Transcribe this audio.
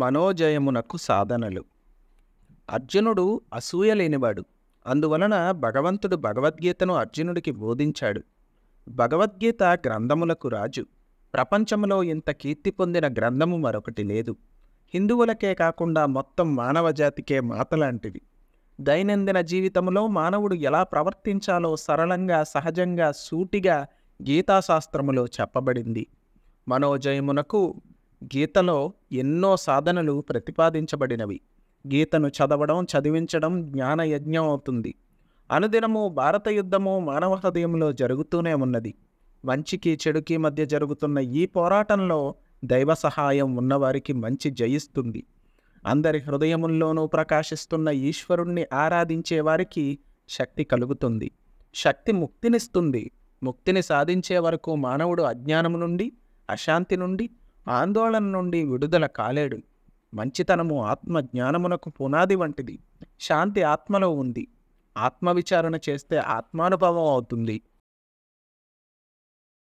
మనోజయమునకు సాధనలు అర్జునుడు అసూయ లేనివాడు అందువలన భగవంతుడు భగవద్గీతను అర్జునుడికి బోధించాడు భగవద్గీత గ్రంథములకు రాజు ప్రపంచంలో ఇంత కీర్తి పొందిన గ్రంథము మరొకటి లేదు హిందువులకే కాకుండా మొత్తం మానవజాతికే మాతలాంటిది దైనందిన జీవితంలో మానవుడు ఎలా ప్రవర్తించాలో సరళంగా సహజంగా సూటిగా గీతాశాస్త్రములో చెప్పబడింది మనోజయమునకు గీతలో ఎన్నో సాధనలు ప్రతిపాదించబడినవి గీతను చదవడం చదివించడం జ్ఞాన యజ్ఞం అవుతుంది అనుదినము భారత యుద్ధము మానవ హృదయంలో జరుగుతూనే ఉన్నది మంచికి చెడుకి మధ్య జరుగుతున్న ఈ పోరాటంలో దైవ సహాయం ఉన్నవారికి మంచి జయిస్తుంది అందరి హృదయముల్లోనూ ప్రకాశిస్తున్న ఈశ్వరుణ్ణి ఆరాధించేవారికి శక్తి కలుగుతుంది శక్తి ముక్తినిస్తుంది ముక్తిని సాధించే వరకు మానవుడు అజ్ఞానం నుండి అశాంతి నుండి ఆందోళన నుండి విడుదల కాలేడు మంచితనము ఆత్మ జ్ఞానమునకు పునాది వంటిది శాంతి ఆత్మలో ఉంది ఆత్మవిచారణ చేస్తే ఆత్మానుభవం అవుతుంది